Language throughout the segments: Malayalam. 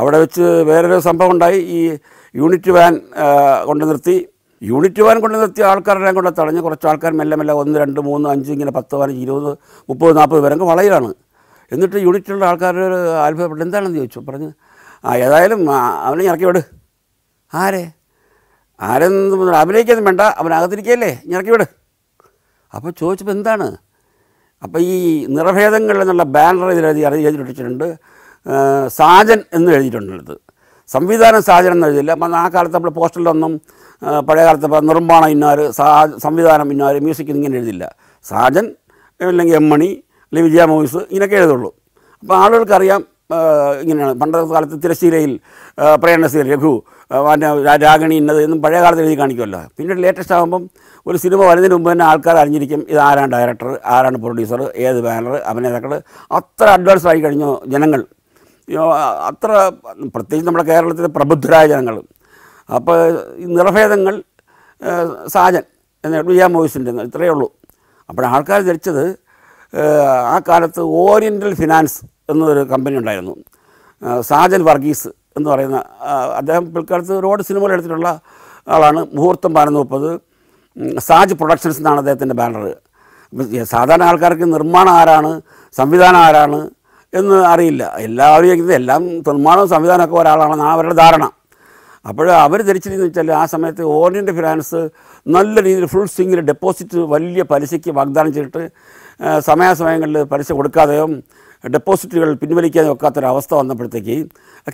അവിടെ വെച്ച് വേറൊരു സംഭവം ഉണ്ടായി ഈ യൂണിറ്റ് വാൻ കൊണ്ട് നിർത്തി യൂണിറ്റ് വാൻ കൊണ്ട് നിർത്തിയ ആൾക്കാരെല്ലാം കൊണ്ട് തടഞ്ഞ് കുറച്ച് ആൾക്കാർ മെല്ലെ മെല്ലെ ഒന്ന് രണ്ട് മൂന്ന് അഞ്ച് ഇങ്ങനെ പത്ത് പതിനഞ്ച് ഇരുപത് മുപ്പത് നാൽപ്പത് പേരെങ്കിൽ വളയിലാണ് എന്നിട്ട് യൂണിറ്റിലുള്ള ആൾക്കാർ ആത്ഭുതപ്പെട്ട് എന്താണെന്ന് ചോദിച്ചു പറഞ്ഞ് ആ ഏതായാലും അവനെ ഇറക്കി വിട് ആരെ ആരെന്നും അഭിനയിക്കൊന്നും വേണ്ട അവനകത്തിരിക്കല്ലേ ഇറക്കി വിട് അപ്പോൾ ചോദിച്ചപ്പോൾ എന്താണ് അപ്പോൾ ഈ നിറഭേദങ്ങളിൽ എന്നുള്ള ബാനർ ഇതിലെഴുതി അറിയിച്ചിട്ടുണ്ട് സാജൻ എന്ന് എഴുതിയിട്ടുണ്ടത് സംവിധാനം സാജൻ എന്ന് എഴുതിയില്ല അപ്പം ആ കാലത്ത് നമ്മൾ പോസ്റ്ററിലൊന്നും പഴയ കാലത്ത് ഇപ്പോൾ നിർമ്മാണം ഇന്നാർ സാ സംവിധാനം ഇന്നാർ മ്യൂസിക് ഇങ്ങനെ എഴുതില്ല സാജൻ അല്ലെങ്കിൽ എം മണി അല്ലെങ്കിൽ വിജയ മൂവീസ് ഇങ്ങനെയൊക്കെ എഴുതുള്ളൂ അപ്പോൾ ആളുകൾക്കറിയാം ഇങ്ങനെയാണ് പണ്ടത്തെ കാലത്ത് തിരശ്ശീലയിൽ പ്രേണശീല രഘു രാഗിണി ഇന്നത് എന്നും പഴയ കാലത്ത് എഴുതി കാണിക്കുമല്ലോ പിന്നീട് ലേറ്റസ്റ്റ് ആകുമ്പം ഒരു സിനിമ വരുന്നതിന് മുമ്പ് തന്നെ ആൾക്കാർ അറിഞ്ഞിരിക്കും ഇത് ആരാണ് ഡയറക്ടർ ആരാണ് പ്രൊഡ്യൂസർ ഏത് ബാനർ അഭിനേതാക്കൾ അത്ര അഡ്വാൻസ് ആയി കഴിഞ്ഞു ജനങ്ങൾ അത്ര പ്രത്യേകിച്ച് നമ്മുടെ കേരളത്തിലെ പ്രബുദ്ധരായ ജനങ്ങൾ അപ്പോൾ ഈ നിറഭേദങ്ങൾ സാജൻ എന്ന വി മോയിസിൻ്റെ ഇത്രയേ ഉള്ളൂ അപ്പോൾ ആൾക്കാർ ധരിച്ചത് ആ കാലത്ത് ഓറിയൻ്റൽ ഫിനാൻസ് എന്നൊരു കമ്പനി ഉണ്ടായിരുന്നു സാജൻ വർഗീസ് എന്ന് പറയുന്ന അദ്ദേഹം പിൽക്കാലത്ത് റോഡ് സിനിമകൾ എടുത്തിട്ടുള്ള ആളാണ് മുഹൂർത്തം പതിനൊന്ന് സാജ് പ്രൊഡക്ഷൻസ് എന്നാണ് അദ്ദേഹത്തിൻ്റെ ബാനർ സാധാരണ ആൾക്കാർക്ക് നിർമ്മാണം ആരാണ് സംവിധാനം ആരാണ് എന്ന് അറിയില്ല എല്ലാവരും എല്ലാം നിർമ്മാണവും സംവിധാനമൊക്കെ ഒരാളാണെന്ന് അവരുടെ ധാരണ അപ്പോൾ അവർ ധരിച്ചതെന്ന് വെച്ചാൽ ആ സമയത്ത് ഓറിയൻ്റ് ഫിനാൻസ് നല്ല രീതിയിൽ ഫുൾ സ്വിങ്ങിൽ ഡെപ്പോസിറ്റ് വലിയ പലിശയ്ക്ക് വാഗ്ദാനം ചെയ്തിട്ട് സമയാസമയങ്ങളിൽ പലിശ കൊടുക്കാതെയും ഡെപ്പോസിറ്റുകൾ പിൻവലിക്കാതെയോ ഒക്കാത്തൊരവസ്ഥ വന്നപ്പോഴത്തേക്ക്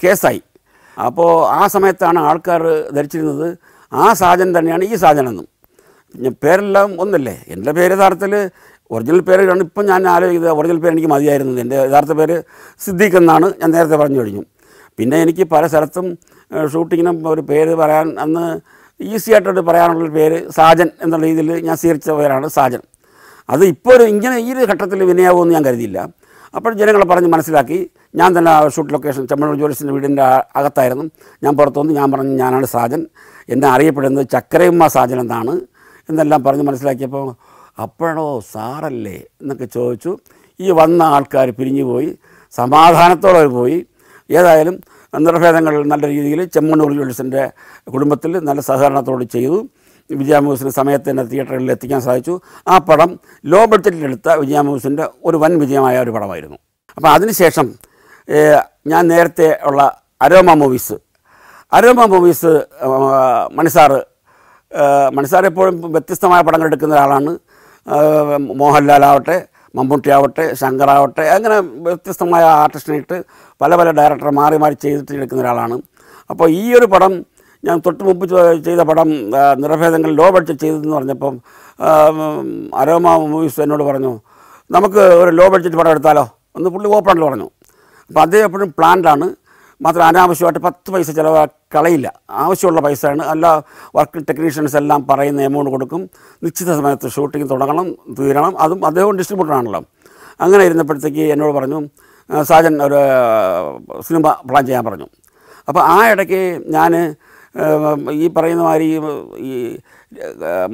കേസായി അപ്പോൾ ആ സമയത്താണ് ആൾക്കാർ ധരിച്ചിരുന്നത് ആ സാജൻ തന്നെയാണ് ഈ സാജനെന്നും പേരെല്ലാം ഒന്നല്ലേ എൻ്റെ പേര് യഥാർത്ഥത്തിൽ ഒറിജിനൽ പേരാണ് ഇപ്പം ഞാൻ ആലോചിക്കുന്നത് ഒറിജിനൽ പേര് എനിക്ക് മതിയായിരുന്നത് എൻ്റെ യഥാർത്ഥ പേര് സിദ്ദീഖ് എന്നാണ് ഞാൻ നേരത്തെ പറഞ്ഞു കഴിഞ്ഞു പിന്നെ എനിക്ക് പല സ്ഥലത്തും ഷൂട്ടിങ്ങിനും ഒരു പേര് പറയാൻ അന്ന് ഈസി ആയിട്ട് പറയാനുള്ളൊരു പേര് സാജൻ എന്നുള്ള രീതിയിൽ ഞാൻ സ്വീകരിച്ച പേരാണ് സാജൻ അത് ഇപ്പോൾ ഒരു ഇങ്ങനെ ഈ ഒരു ഘട്ടത്തിൽ വിനയാവുമെന്ന് ഞാൻ കരുതിയില്ല അപ്പോൾ ജനങ്ങളെ പറഞ്ഞ് മനസ്സിലാക്കി ഞാൻ തന്നെ ഷൂട്ട് ലൊക്കേഷൻ ചെമ്മണ്ണൂർ ജോലിസിൻ്റെ വീടിൻ്റെ അകത്തായിരുന്നു ഞാൻ പുറത്തുനിന്ന് ഞാൻ പറഞ്ഞു ഞാനാണ് സാജൻ എന്നെ അറിയപ്പെടുന്നത് ചക്കരയുമ്മ സാജൻ എന്നാണ് എന്നെല്ലാം പറഞ്ഞ് മനസ്സിലാക്കിയപ്പോൾ അപ്പോഴോ സാറല്ലേ എന്നൊക്കെ ചോദിച്ചു ഈ വന്ന ആൾക്കാർ പിരിഞ്ഞു പോയി സമാധാനത്തോടെ പോയി ഏതായാലും നിർഭേദങ്ങൾ നല്ല രീതിയിൽ ചെമ്മണ്ണൂർ ജോൾസിൻ്റെ കുടുംബത്തിൽ നല്ല സഹകരണത്തോട് ചെയ്തു വിജയാമൂസിൻ്റെ സമയത്ത് തന്നെ തിയേറ്ററുകളിൽ എത്തിക്കാൻ സാധിച്ചു ആ പടം ലോ ബഡ്ജറ്റിലെടുത്ത വിജയാമൂസിൻ്റെ ഒരു വൻ വിജയമായ ഒരു പടമായിരുന്നു അപ്പോൾ അതിനുശേഷം ഞാൻ നേരത്തെ ഉള്ള Aroma Movies Aroma Movies Mani sir Mani sir എപ്പോഴും വ്യത്യസ്തമായ പടങ്ങൾ എടുക്കുന്ന ഒരാളാണ് മോഹൻലാലാവട്ടെ മമ്മൂട്ടിയാവട്ടെ ശങ്കറാവട്ടെ അങ്ങനെ വ്യത്യസ്തമായ ആർട്ടിസ്റ്റിനായിട്ട് പല പല ഡയറക്ടർ മാറി മാറി ചെയ്തിട്ട് എടുക്കുന്ന ഒരാളാണ് അപ്പോൾ ഈ ഒരു പടം ഞാൻ തൊട്ട് മുമ്പ് ചെയ്ത പടം നിറഭേദങ്ങൾ ലോ ബഡ്ജറ്റ് ചെയ്തതെന്ന് പറഞ്ഞപ്പം അരോമ മൂവീസ് എന്നോട് പറഞ്ഞു നമുക്ക് ഒരു ലോ ബഡ്ജറ്റ് പടം എടുത്താലോ ഒന്ന് പുള്ളി ഓപ്പണിൽ പറഞ്ഞു അപ്പോൾ അദ്ദേഹം എപ്പോഴും പ്ലാൻഡാണ് മാത്രം അനാവശ്യമായിട്ട് പത്ത് പൈസ ചിലവ് കളയില്ല ആവശ്യമുള്ള പൈസയാണ് അല്ല വർക്ക് ടെക്നീഷ്യൻസ് എല്ലാം പറയുന്ന എമൗണ്ട് കൊടുക്കും നിശ്ചിത സമയത്ത് ഷൂട്ടിംഗ് തുടങ്ങണം തീരണം അതും അദ്ദേഹം ഡിസ്ട്രിബ്യൂട്ടറാണല്ലോ അങ്ങനെ ഇരുന്നപ്പോഴത്തേക്ക് എന്നോട് പറഞ്ഞു സാജൻ ഒരു സിനിമ പ്ലാൻ ചെയ്യാൻ പറഞ്ഞു അപ്പോൾ ആ ഇടയ്ക്ക് ഞാൻ ഈ പറയുന്ന മാതിരി ഈ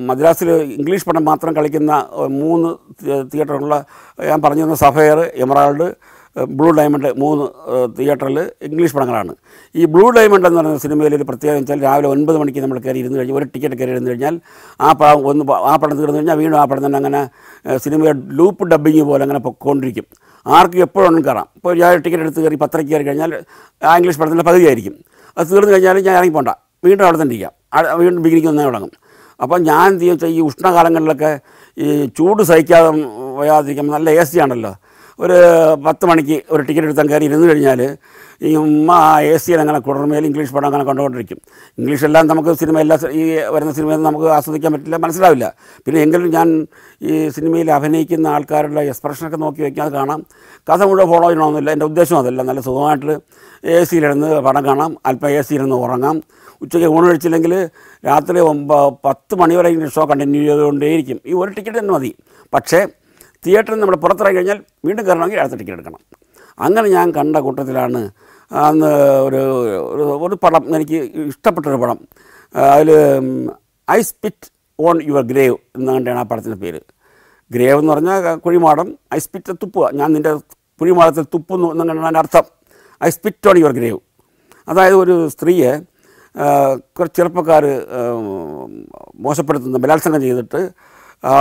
മദ്രാസിൽ ഇംഗ്ലീഷ് പടം മാത്രം കളിക്കുന്ന മൂന്ന് തിയേറ്ററുള്ള ഞാൻ പറഞ്ഞിരുന്ന സഫയർ എമറാൾഡ് ബ്ലൂ ഡയമണ്ട് മൂന്ന് തിയേറ്ററിൽ ഇംഗ്ലീഷ് പടങ്ങളാണ് ഈ ബ്ലൂ ഡയമണ്ട് എന്ന് പറയുന്ന സിനിമയിൽ ഒരു പ്രത്യേകത വെച്ചാൽ രാവിലെ ഒൻപത് മണിക്ക് നമ്മൾ കയറി ഇരുന്ന് കഴിഞ്ഞാൽ ഒരു ടിക്കറ്റ് കയറി ഇരുന്ന് കഴിഞ്ഞാൽ ആ പടം ഒന്ന് ആ പടം തീർന്നു കഴിഞ്ഞാൽ വീണ്ടും ആ പടം തന്നെ അങ്ങനെ സിനിമയുടെ ലൂപ്പ് ഡബ്ബിങ് പോലെ അങ്ങനെ പൊക്കോണ്ടിരിക്കും ആർക്കും എപ്പോഴൊന്നും കയറാം ഇപ്പോൾ ഞാൻ ടിക്കറ്റ് എടുത്ത് കയറി പത്രയ്ക്ക് കയറി കഴിഞ്ഞാൽ ആ ഇംഗ്ലീഷ് പടത്തിൻ്റെ പകുതിയായിരിക്കും അത് തീർന്നു കഴിഞ്ഞാൽ ഞാൻ ഇറങ്ങി പോണ്ട വീണ്ടും അവിടെ തന്നെ ഇരിക്കാം വീണ്ടും ബിഗിനിക്ക് ഒന്നേ തുടങ്ങും അപ്പം ഞാൻ എന്ത് ചെയ്യുക ഈ ഉഷ്ണകാലങ്ങളിലൊക്കെ ഈ ചൂട് സഹിക്കാതെ വയ്യാതിരിക്കുമ്പോൾ നല്ല എ സി ആണല്ലോ ഒരു പത്ത് മണിക്ക് ഒരു ടിക്കറ്റ് എടുത്താൽ കയറി ഇരുന്ന് കഴിഞ്ഞാൽ ഈ ഉമ്മ എ സി അങ്ങനെ കുടർമേൽ ഇംഗ്ലീഷ് പടം അങ്ങനെ കണ്ടുകൊണ്ടിരിക്കും എല്ലാം നമുക്ക് സിനിമ എല്ലാ ഈ വരുന്ന സിനിമയിൽ നമുക്ക് ആസ്വദിക്കാൻ പറ്റില്ല മനസ്സിലാവില്ല പിന്നെ എങ്കിലും ഞാൻ ഈ സിനിമയിൽ അഭിനയിക്കുന്ന ആൾക്കാരുടെ എക്സ്പ്രഷനൊക്കെ നോക്കി വയ്ക്കാൻ അത് കാണാം കഥ മുഴുവൻ ഫോളോ ചെയ്യണമെന്നില്ല എൻ്റെ ഉദ്ദേശം അതല്ല നല്ല സുഖമായിട്ട് എ സിയിലിരുന്ന് പടം കാണാം അല്പം എ സിയിലിരുന്ന് ഉറങ്ങാം ഉച്ചയ്ക്ക് ഊണ് കഴിച്ചില്ലെങ്കിൽ രാത്രി പത്ത് മണി വരെ ഷോ കണ്ടിന്യൂ ചെയ്തുകൊണ്ടേയിരിക്കും ഈ ഒരു ടിക്കറ്റ് തന്നെ മതി പക്ഷേ തിയേറ്ററിൽ നമ്മൾ പുറത്തിറങ്ങി കഴിഞ്ഞാൽ വീണ്ടും കയറണമെങ്കിൽ അടുത്ത ടിക്കറ്റ് എടുക്കണം അങ്ങനെ ഞാൻ കണ്ട കൂട്ടത്തിലാണ് അന്ന് ഒരു ഒരു പടം എനിക്ക് ഇഷ്ടപ്പെട്ടൊരു പടം അതിൽ I spit on your grave കണ്ടാണ് ആ പടത്തിൻ്റെ പേര് ഗ്രേവ് എന്ന് പറഞ്ഞാൽ കുഴിമാടം ഐ സ്പിറ്റ് തുപ്പുക ഞാൻ നിൻ്റെ കുഴിമാടത്തിൽ തുപ്പുന്നു കണ്ടാണ് അതിൻ്റെ അർത്ഥം I spit on your grave അതായത് ഒരു സ്ത്രീയെ കുറച്ച് ചെറുപ്പക്കാർ മോശപ്പെടുത്തുന്ന ബലാത്സംഗം ചെയ്തിട്ട്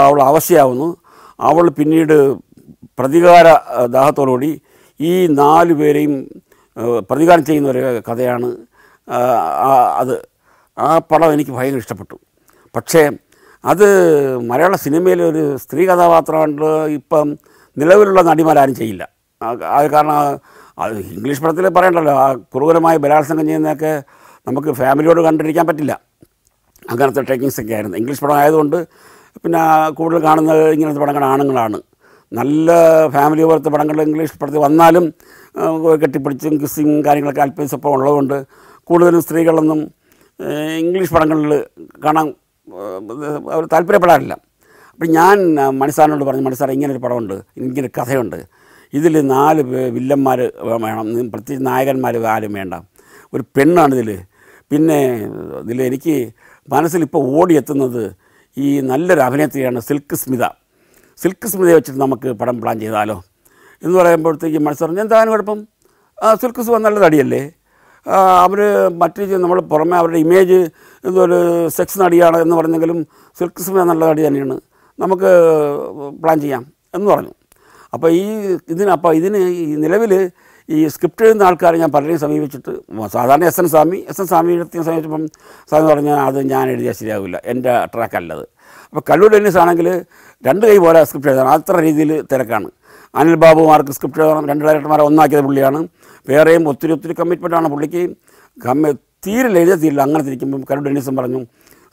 അവൾ അവശയാവുന്നു അവൾ പിന്നീട് പ്രതികാര ദാഹത്തോടുകൂടി ഈ നാല് പേരെയും പ്രതികാരം ചെയ്യുന്ന ഒരു കഥയാണ് അത് ആ പടം എനിക്ക് ഭയങ്കര ഇഷ്ടപ്പെട്ടു പക്ഷേ അത് മലയാള സിനിമയിലെ ഒരു സ്ത്രീ കഥാപാത്രമായിട്ട് ഇപ്പം നിലവിലുള്ള നടിമാരാരും ചെയ്യില്ല അത് കാരണം അത് ഇംഗ്ലീഷ് പടത്തിൽ പറയണ്ടല്ലോ ആ ക്രൂരമായ ബലാത്സംഗം ചെയ്യുന്നതൊക്കെ നമുക്ക് ഫാമിലിയോട് കണ്ടിരിക്കാൻ പറ്റില്ല അങ്ങനത്തെ ടെക്നിക്സൊക്കെ ആയിരുന്നു ഇംഗ്ലീഷ് പടം ആയതുകൊണ്ട് പിന്നെ കൂടുതൽ കാണുന്നത് ഇങ്ങനത്തെ പടങ്ങൾ ആണുങ്ങളാണ് നല്ല ഫാമിലി പോലത്തെ പടങ്ങൾ ഇംഗ്ലീഷ് പടത്തിൽ വന്നാലും കെട്ടിപ്പിടിച്ചും കിസ്സിങ് കാര്യങ്ങളൊക്കെ അല്പസപ്പം ഉള്ളതുകൊണ്ട് കൂടുതലും സ്ത്രീകളൊന്നും ഇംഗ്ലീഷ് പടങ്ങളിൽ കാണാൻ അവർ താല്പര്യപ്പെടാറില്ല അപ്പം ഞാൻ മണിസാറിനോട് പറഞ്ഞു മണിസാർ ഇങ്ങനൊരു പടമുണ്ട് ഇങ്ങനെ കഥയുണ്ട് ഇതിൽ നാല് വില്ലന്മാർ വേണം പ്രത്യേകിച്ച് നായകന്മാർ ആരും വേണ്ട ഒരു പെണ്ണാണിതിൽ പിന്നെ ഇതിൽ എനിക്ക് മനസ്സിൽ ഇപ്പോൾ ഓടിയെത്തുന്നത് ഈ നല്ലൊരു അഭിനേത്രിയാണ് സിൽക്ക് സ്മിത സിൽക്ക് സ്മിതയെ വെച്ചിട്ട് നമുക്ക് പടം പ്ലാൻ ചെയ്താലോ എന്ന് പറയുമ്പോഴത്തേക്ക് മനസ്സ് പറഞ്ഞു എന്താണ് കുഴപ്പം സിൽക്ക് സ്മിത നല്ല നടിയല്ലേ അവർ മറ്റു നമ്മൾ പുറമെ അവരുടെ ഇമേജ് എന്തൊരു സെക്സ് നടിയാണ് എന്ന് പറഞ്ഞെങ്കിലും സിൽക്ക് സ്മിത നല്ല നടി തന്നെയാണ് നമുക്ക് പ്ലാൻ ചെയ്യാം എന്ന് പറഞ്ഞു അപ്പോൾ ഈ ഇതിന് അപ്പോൾ ഇതിന് ഈ നിലവിൽ ഈ സ്ക്രിപ്റ്റ് എഴുതുന്ന ആൾക്കാരെ ഞാൻ പലരെയും സമീപിച്ചിട്ട് സാധാരണ S N Swami S N Swami അടുത്ത് സമീപിച്ചപ്പം സ്വാമി പറഞ്ഞാൽ അത് ഞാൻ എഴുതിയാൽ ശരിയാവില്ല എൻ്റെ ട്രാക്കല്ലത് അപ്പോൾ കല്ലൂർ ടെന്നീസ് ആണെങ്കിൽ രണ്ട് കൈ പോലെ സ്ക്രിപ്റ്റ് എഴുതണം അത്ര രീതിയിൽ തിരക്കാണ് അനിൽ ബാബുമാർക്ക് സ്ക്രിപ്റ്റ് എഴുതണം രണ്ട് ഡയറക്ടർമാരെ ഒന്നാക്കിയത് പുള്ളിയാണ് വേറെയും ഒത്തിരി ഒത്തിരി ആണ് പുള്ളിക്ക് കമ്മി തീരെ എഴുതിയ തീരില്ല അങ്ങനെ തിരിക്കുമ്പം കല്ലൂർ ടെന്നീസും പറഞ്ഞു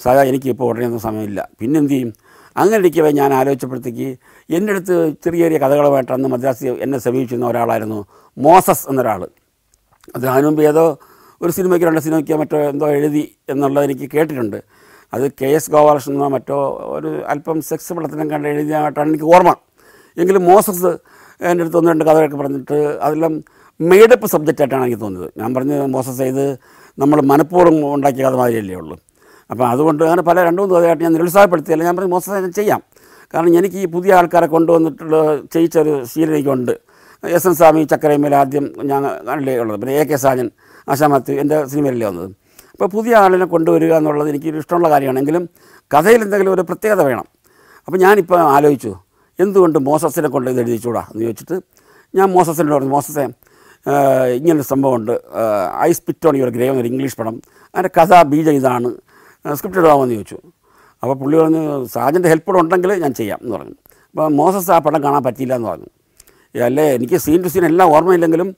സാധാ ഉടനെ ഒന്നും സമയമില്ല പിന്നെന്ത് ചെയ്യും അങ്ങനെ ഇരിക്കവേ ഞാൻ ആലോചിച്ചപ്പോഴത്തേക്ക് എൻ്റെ അടുത്ത് ചെറിയ ചെറിയ കഥകളുമായിട്ട് അന്ന് മദ്രാസി എന്നെ സമീപിച്ചിരുന്ന ഒരാളായിരുന്നു മോസസ് എന്നൊരാൾ അത് അതിനു മുമ്പ് ഏതോ ഒരു സിനിമയ്ക്ക് രണ്ട് സിനിമയ്ക്ക് മറ്റോ എന്തോ എഴുതി എന്നുള്ളത് എനിക്ക് കേട്ടിട്ടുണ്ട് അത് കെ എസ് ഗോപാലകൃഷ്ണനോ മറ്റോ ഒരു അല്പം സെക്സ് പടത്തിനും കണ്ട് എഴുതിയതായിട്ടാണ് എനിക്ക് ഓർമ്മ എങ്കിലും മോസസ് എൻ്റെ അടുത്ത് ഒന്ന് രണ്ട് കഥകളൊക്കെ പറഞ്ഞിട്ട് അതെല്ലാം മെയ്ഡപ്പ് സബ്ജക്റ്റായിട്ടാണ് എനിക്ക് തോന്നിയത് ഞാൻ പറഞ്ഞ് മോസസ് ചെയ്ത് നമ്മൾ മനഃപൂർവ്വം ഉണ്ടാക്കിയ കഥ മാതിരിയല്ലേ ഉള്ളൂ അപ്പോൾ അതുകൊണ്ട് അങ്ങനെ പല രണ്ടു മൂന്ന് കഥയായിട്ട് ഞാൻ നിരുത്സാഹപ്പെടുത്തിയല്ല ഞാൻ പറഞ്ഞു മോസസ് ചെയ്യാം കാരണം എനിക്ക് ഈ പുതിയ ആൾക്കാരെ കൊണ്ടുവന്നിട്ടുള്ള ചെയ്യിച്ചൊരു ശീലം എനിക്കുണ്ട് എസ് എൻ സ്വാമി ചക്കരമേൽ ആദ്യം ഞാൻ കണ്ടിലേ ഉള്ളത് പിന്നെ എ കെ സാജൻ ആശാമത്ത് എൻ്റെ സിനിമയിലല്ലേ വന്നത് അപ്പോൾ പുതിയ ആളിനെ കൊണ്ടുവരിക എന്നുള്ളത് എനിക്ക് ഇഷ്ടമുള്ള കാര്യമാണ് എങ്കിലും കഥയിൽ എന്തെങ്കിലും ഒരു പ്രത്യേകത വേണം അപ്പോൾ ഞാനിപ്പോൾ ആലോചിച്ചു എന്തുകൊണ്ട് മോസസിനെ കൊണ്ട് ഇത് എഴുതിച്ചൂടാ എന്ന് ചോദിച്ചിട്ട് ഞാൻ മോസസിനോട് പറഞ്ഞു മോസസെ ഇങ്ങനൊരു സംഭവമുണ്ട് I spit on your grave എന്നൊരു ഇംഗ്ലീഷ് പടം അതിൻ്റെ കഥ ബീജ ഇതാണ് സ്ക്രിപ്റ്റ് ഇടാമെന്ന് ചോദിച്ചു അപ്പോൾ പുള്ളി പറഞ്ഞു സാജൻ്റെ ഹെൽപ്പ് ഉണ്ടെങ്കിൽ ഞാൻ ചെയ്യാം എന്ന് പറഞ്ഞു അപ്പോൾ മോസസ് ആ പടം കാണാൻ പറ്റിയില്ല എന്ന് പറഞ്ഞു അല്ലേ എനിക്ക് സീൻ ടു സീൻ എല്ലാം ഓർമ്മയില്ലെങ്കിലും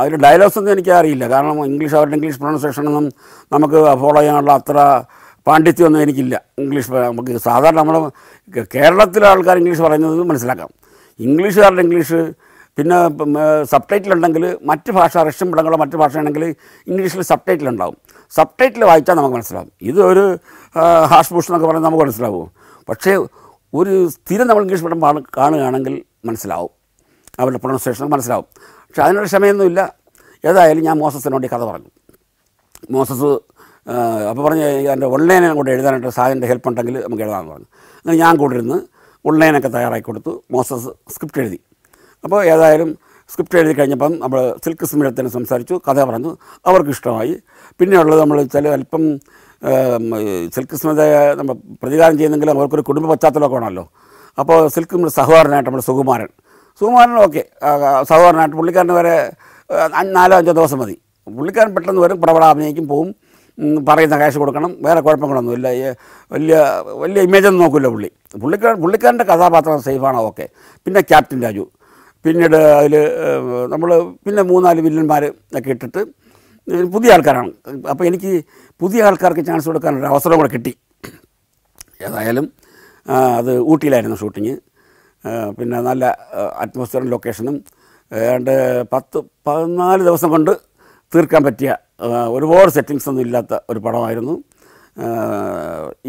അതിൻ്റെ ഡയലോഗ്സ് ഒന്നും എനിക്ക് അറിയില്ല കാരണം ഇംഗ്ലീഷ് അവരുടെ ഇംഗ്ലീഷ് പ്രൊണൗൺസേഷനൊന്നും നമുക്ക് ഫോളോ ചെയ്യാനുള്ള അത്ര പാണ്ഡിത്യമൊന്നും എനിക്കില്ല ഇംഗ്ലീഷ് നമുക്ക് സാധാരണ നമ്മൾ കേരളത്തിലെ ആൾക്കാർ ഇംഗ്ലീഷ് പറയുന്നത് മനസ്സിലാക്കാം ഇംഗ്ലീഷുകാരുടെ ഇംഗ്ലീഷ് പിന്നെ സബ് ടൈറ്റിൽ ഉണ്ടെങ്കിൽ മറ്റ് ഭാഷ റഷ്യൻ പടങ്ങളോ മറ്റ് ഭാഷയാണെങ്കിൽ ഇംഗ്ലീഷിൽ സബ് ടൈറ്റിൽ ഉണ്ടാവും സബ് ടൈറ്റിൽ വായിച്ചാൽ നമുക്ക് മനസ്സിലാകും ഇത് ഒരു ഹാഷ് ഭൂഷൺ എന്നൊക്കെ പറഞ്ഞാൽ നമുക്ക് മനസ്സിലാവും പക്ഷേ ഒരു സ്ഥിരം നമ്മൾ ഇംഗ്ലീഷ് പടം പാ കാണുകയാണെങ്കിൽ മനസ്സിലാവും അവരുടെ പ്രൊണൗൺസിയേഷൻ മനസ്സിലാവും പക്ഷേ അതിനൊരു ക്ഷമയൊന്നുമില്ല ഏതായാലും ഞാൻ മോസസിനോട് ഈ കഥ പറഞ്ഞു മോസസ് അപ്പോൾ പറഞ്ഞ് എൻ്റെ ഓൺലൈനെ കൂടെ എഴുതാനായിട്ട് സാധനത്തിൻ്റെ ഹെൽപ്പ് ഉണ്ടെങ്കിൽ നമുക്ക് എഴുതാമെന്ന് പറഞ്ഞു അങ്ങനെ ഞാൻ ഇരുന്ന് ഓൺലൈനൊക്കെ തയ്യാറാക്കി കൊടുത്തു മോസസ് സ്ക്രിപ്റ്റ് എഴുതി അപ്പോൾ ഏതായാലും സ്ക്രിപ്റ്റ് എഴുതി കഴിഞ്ഞപ്പം നമ്മൾ സിൽക്ക് സ്മിരത്തിന് സംസാരിച്ചു കഥ പറഞ്ഞു അവർക്ക് ഇഷ്ടമായി പിന്നെയുള്ളത് നമ്മൾ ചില അല്പം സിൽക്ക് സ്മിതയെ നമ്മൾ പ്രതികാരം ചെയ്യുന്നെങ്കിലും അവർക്കൊരു കുടുംബ പശ്ചാത്തലമൊക്കെ ആണല്ലോ അപ്പോൾ സിൽക്ക് സഹോദരനായിട്ട് നമ്മുടെ സുകുമാരൻ സുകുമാരൻ ഓക്കെ സഹോദരനായിട്ട് പുള്ളിക്കാരൻ വരെ നാലോ അഞ്ചോ ദിവസം മതി പുള്ളിക്കാരൻ പെട്ടെന്ന് വരും പടപട അഭിനയിക്കും പോവും പറയുന്ന കാശ് കൊടുക്കണം വേറെ കുഴപ്പങ്ങളൊന്നുമില്ല വലിയ വലിയ ഇമേജൊന്നും നോക്കില്ല പുള്ളി പുള്ളിക്കാരൻ പുള്ളിക്കാരൻ്റെ കഥാപാത്രം സേഫാണോ ഓക്കെ പിന്നെ ക്യാപ്റ്റൻ രാജു പിന്നീട് അതിൽ നമ്മൾ പിന്നെ മൂന്നാല് വില്ലന്മാർ ഒക്കെ ഇട്ടിട്ട് പുതിയ ആൾക്കാരാണ് അപ്പോൾ എനിക്ക് പുതിയ ആൾക്കാർക്ക് ചാൻസ് കൊടുക്കാനൊരു അവസരം കൂടെ കിട്ടി ഏതായാലും അത് ഊട്ടിയിലായിരുന്നു ഷൂട്ടിങ് പിന്നെ നല്ല അറ്റ്മോസ്ഫിയറും ലൊക്കേഷനും ഏതാണ്ട് പത്ത് പതിനാല് ദിവസം കൊണ്ട് തീർക്കാൻ പറ്റിയ ഒരുപാട് സെറ്റിങ്സ് ഒന്നും ഇല്ലാത്ത ഒരു പടമായിരുന്നു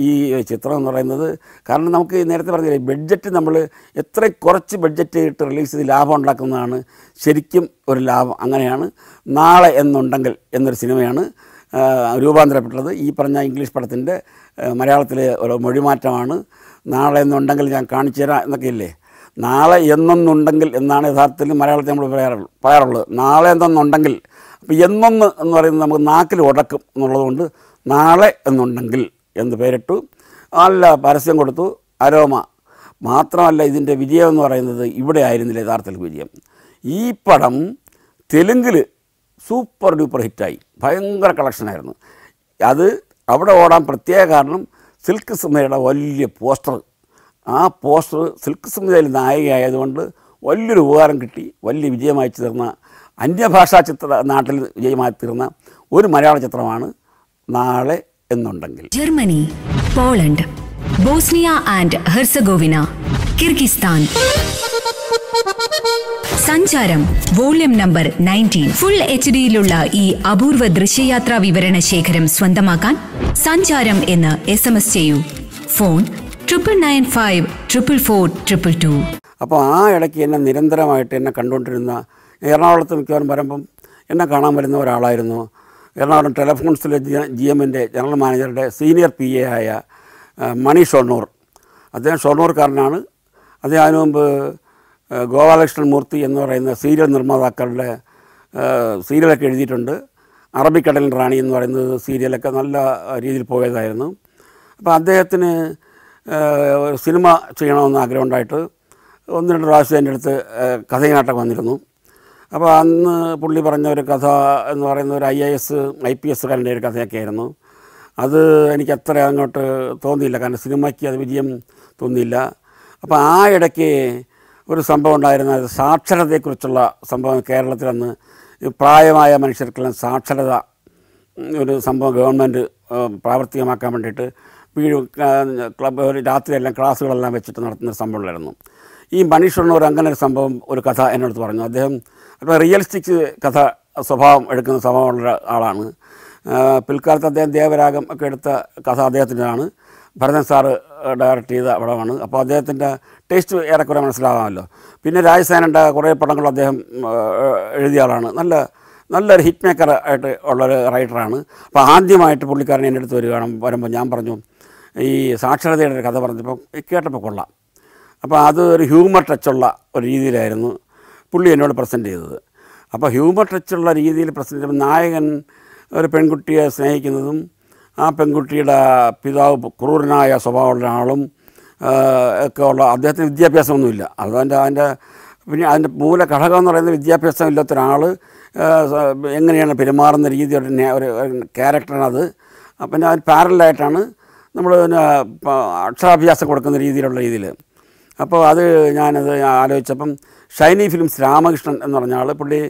ഈ ചിത്രം എന്ന് പറയുന്നത് കാരണം നമുക്ക് നേരത്തെ പറഞ്ഞില്ലേ ബഡ്ജറ്റ് നമ്മൾ എത്ര കുറച്ച് ബഡ്ജറ്റ് ഇട്ട് റിലീസ് ചെയ്ത് ലാഭം ഉണ്ടാക്കുന്നതാണ് ശരിക്കും ഒരു ലാഭം അങ്ങനെയാണ് നാളെ എന്നുണ്ടെങ്കിൽ എന്നൊരു സിനിമയാണ് രൂപാന്തരപ്പെട്ടത് ഈ പറഞ്ഞ ഇംഗ്ലീഷ് പടത്തിൻ്റെ മലയാളത്തിലെ ഒരു മൊഴിമാറ്റമാണ് നാളെ എന്നുണ്ടെങ്കിൽ ഞാൻ കാണിച്ചു തരാം എന്നൊക്കെ ഇല്ലേ നാളെ എന്നൊന്നുണ്ടെങ്കിൽ എന്നാണ് യഥാർത്ഥത്തിൽ മലയാളത്തിൽ നമ്മൾ പറയാറുള്ളത് പറയാറുള്ളത് നാളെ എന്തെന്നുണ്ടെങ്കിൽ അപ്പോൾ എന്നൊന്ന് എന്ന് പറയുന്നത് നമുക്ക് നാക്കിൽ ഉടക്കും എന്നുള്ളതുകൊണ്ട് നാളെ എന്നുണ്ടെങ്കിൽ എന്ന് പേരിട്ടു നല്ല പരസ്യം കൊടുത്തു അരോമ മാത്രമല്ല ഇതിൻ്റെ വിജയം എന്ന് പറയുന്നത് ഇവിടെ ആയിരുന്നില്ല യഥാർത്ഥത്തിൽ വിജയം ഈ പടം തെലുങ്കിൽ സൂപ്പർ ഡ്യൂപ്പർ ഹിറ്റായി ഭയങ്കര കളക്ഷനായിരുന്നു അത് അവിടെ ഓടാൻ പ്രത്യേക കാരണം സിൽക്ക് സ്മിതയുടെ വലിയ പോസ്റ്റർ ആ പോസ്റ്റർ സിൽക്ക് സ്മിതയിൽ നായികയായതുകൊണ്ട് വലിയൊരു ഉപകാരം കിട്ടി വലിയ വിജയമായി തീർന്ന അന്യഭാഷാ ചിത്ര നാട്ടിൽ വിജയമായി തീർന്ന ഒരു മലയാള ചിത്രമാണ് നാളെ എന്നുണ്ടെങ്കിൽ Germany Poland Bosnia and Herzegovina Kyrgyzstan Sancharam volume number nineteen full H ഡിയിലുള്ള ഈ അപൂർവ ദൃശ്യയാത്രാ വിവരണ ശേഖരം സ്വന്തമാക്കാൻ സഞ്ചാരം എന്ന് എസ് എം എസ് ചെയ്യൂ phone triple nine five triple four triple two അപ്പോൾ ആ ഇടയ്ക്ക് എന്നെ നിരന്തരമായിട്ട് എന്നെ കണ്ടുകൊണ്ടിരുന്ന എറണാകുളത്ത് മിക്കവാറും വരുമ്പം എന്നെ കാണാൻ വരുന്ന ഒരാളായിരുന്നു എറണാകുളം ടെലഫോൺസിലെ ജി എമ്മിൻ്റെ ജനറൽ മാനേജറുടെ സീനിയർ പി എ ആയ മണി ഷൊർണൂർ അദ്ദേഹം ഷൊർണൂർക്കാരനാണ് അദ്ദേഹം അതിനു മുമ്പ് ഗോപാലകൃഷ്ണൻ മൂർത്തി എന്ന് പറയുന്ന സീരിയൽ നിർമ്മാതാക്കളുടെ സീരിയലൊക്കെ എഴുതിയിട്ടുണ്ട് അറബിക്കടലിൻ റാണി എന്ന് പറയുന്നത് സീരിയലൊക്കെ നല്ല രീതിയിൽ പോയതായിരുന്നു അപ്പോൾ അദ്ദേഹത്തിന് സിനിമ ചെയ്യണമെന്ന് ആഗ്രഹമുണ്ടായിട്ട് ഒന്ന് രണ്ട് പ്രാവശ്യം എൻ്റെ അടുത്ത് കഥയിനാട്ടം വന്നിരുന്നു അപ്പോൾ അന്ന് പുള്ളി പറഞ്ഞ ഒരു കഥ എന്ന് പറയുന്ന ഒരു I A S I P കാരൻ്റെ ഒരു കഥയൊക്കെ ആയിരുന്നു അത് എനിക്ക് അത്ര അങ്ങോട്ട് തോന്നിയില്ല കാരണം സിനിമയ്ക്ക് അത് വിജയം തോന്നിയില്ല അപ്പോൾ ആ ഇടയ്ക്ക് ഒരു സംഭവം ഉണ്ടായിരുന്ന സാക്ഷരതയെക്കുറിച്ചുള്ള സംഭവം കേരളത്തിൽ അന്ന് പ്രായമായ മനുഷ്യർക്കെല്ലാം സാക്ഷരത ഒരു സംഭവം ഗവൺമെൻറ് പ്രാവർത്തികമാക്കാൻ വേണ്ടിയിട്ട് വീട് ക്ലബ് ഒരു രാത്രിയെല്ലാം ക്ലാസ്സുകളെല്ലാം വെച്ചിട്ട് നടത്തുന്ന സംഭവങ്ങളായിരുന്നു ഈ മനുഷ്യണ്ണൂർ അങ്ങനെ ഒരു സംഭവം ഒരു കഥ എന്നോട് പറഞ്ഞു അദ്ദേഹം അപ്പോൾ റിയലിസ്റ്റിക് കഥ സ്വഭാവം എടുക്കുന്ന സ്വഭാവമുള്ള ആളാണ് പിൽക്കാലത്ത് അദ്ദേഹം ദേവരാഗം ഒക്കെ എടുത്ത കഥ അദ്ദേഹത്തിൻ്റെതാണ് ഭരതൻ സാറ് ഡയറക്റ്റ് ചെയ്ത പടമാണ് അപ്പോൾ അദ്ദേഹത്തിൻ്റെ ടേസ്റ്റ് ഏറെക്കുറെ മനസ്സിലാകാമല്ലോ പിന്നെ രാജസേനൻ്റെ കുറേ പടങ്ങൾ അദ്ദേഹം എഴുതിയ ആളാണ് നല്ല നല്ലൊരു ഹിറ്റ് മേക്കർ ആയിട്ട് ഉള്ളൊരു റൈറ്ററാണ് അപ്പോൾ ആദ്യമായിട്ട് പുള്ളിക്കാരൻ എൻ്റെ അടുത്ത് വരികയാണ് വരുമ്പോൾ ഞാൻ പറഞ്ഞു ഈ സാക്ഷരതയുടെ കഥ പറഞ്ഞപ്പോൾ കേട്ടപ്പോൾ കൊള്ളാം അപ്പോൾ അത് ഒരു ഹ്യൂമർ ടച്ചുള്ള ഒരു രീതിയിലായിരുന്നു പുള്ളി എന്നോട് പ്രസൻറ്റ് ചെയ്തത് അപ്പോൾ ഹ്യൂമർ ടച്ചുള്ള രീതിയിൽ പ്രസൻറ്റ് ചെയ്യുമ്പോൾ നായകൻ ഒരു പെൺകുട്ടിയെ സ്നേഹിക്കുന്നതും ആ പെൺകുട്ടിയുടെ പിതാവ് ക്രൂരനായ സ്വഭാവമുള്ള ആളും ഒക്കെ ഉള്ള അദ്ദേഹത്തിന് വിദ്യാഭ്യാസമൊന്നുമില്ല അതുകൊണ്ട് അതിൻ്റെ പിന്നെ അതിൻ്റെ മൂല ഘടകം എന്ന് പറയുന്നത് വിദ്യാഭ്യാസം ഇല്ലാത്ത ഒരാൾ എങ്ങനെയാണ് പെരുമാറുന്ന രീതി ഒരു ക്യാരക്ടറാണത് പിന്നെ അതിന് പാരലായിട്ടാണ് നമ്മൾ പിന്നെ അക്ഷരാഭ്യാസം കൊടുക്കുന്ന രീതിയിലുള്ള രീതിയിൽ അപ്പോൾ അത് ഞാനത് ആലോചിച്ചപ്പം ഷൈനി ഫിലിംസ് രാമകൃഷ്ണൻ എന്ന് പറഞ്ഞ ആൾ പുള്ളി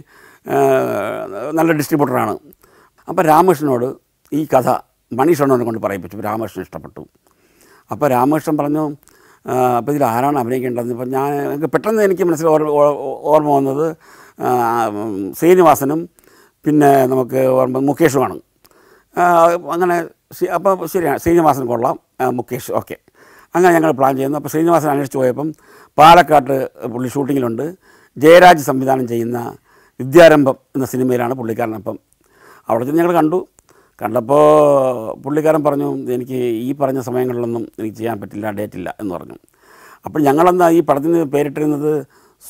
നല്ല ഡിസ്ട്രിബ്യൂട്ടറാണ് അപ്പോൾ രാമകൃഷ്ണനോട് ഈ കഥ മണീഷണ്ണനെ കൊണ്ട് പറയിപ്പിച്ചു രാമകൃഷ്ണൻ ഇഷ്ടപ്പെട്ടു അപ്പോൾ രാമകൃഷ്ണൻ പറഞ്ഞു അപ്പോൾ ഇതിൽ ആരാണ് അഭിനയിക്കേണ്ടതെന്ന് ഇപ്പം ഞാൻ എനിക്ക് പെട്ടെന്ന് എനിക്ക് മനസ്സിൽ ഓർമ്മ വന്നത് ശ്രീനിവാസനും പിന്നെ നമുക്ക് ഓർമ്മ മുക്കേഷുമാണ് അങ്ങനെ അപ്പോൾ ശരിയാണ് ശ്രീനിവാസൻ കൊള്ളാം മുക്കേഷ് ഓക്കെ അങ്ങനെ ഞങ്ങൾ പ്ലാൻ ചെയ്യുന്നു അപ്പോൾ ശ്രീനിവാസൻ അന്വേഷിച്ച് പോയപ്പം പാലക്കാട്ട് പുള്ളി ഷൂട്ടിങ്ങിലുണ്ട് ജയരാജ് സംവിധാനം ചെയ്യുന്ന വിദ്യാരംഭം എന്ന സിനിമയിലാണ് പുള്ളിക്കാരനപ്പം അവിടെ ചെന്ന് ഞങ്ങൾ കണ്ടു കണ്ടപ്പോൾ പുള്ളിക്കാരൻ പറഞ്ഞു എനിക്ക് ഈ പറഞ്ഞ സമയങ്ങളിലൊന്നും എനിക്ക് ചെയ്യാൻ പറ്റില്ല ഡേറ്റ് ഇല്ല എന്ന് പറഞ്ഞു അപ്പോൾ ഞങ്ങളെന്നാ ഈ പടത്തിന് പേരിട്ടിരുന്നത്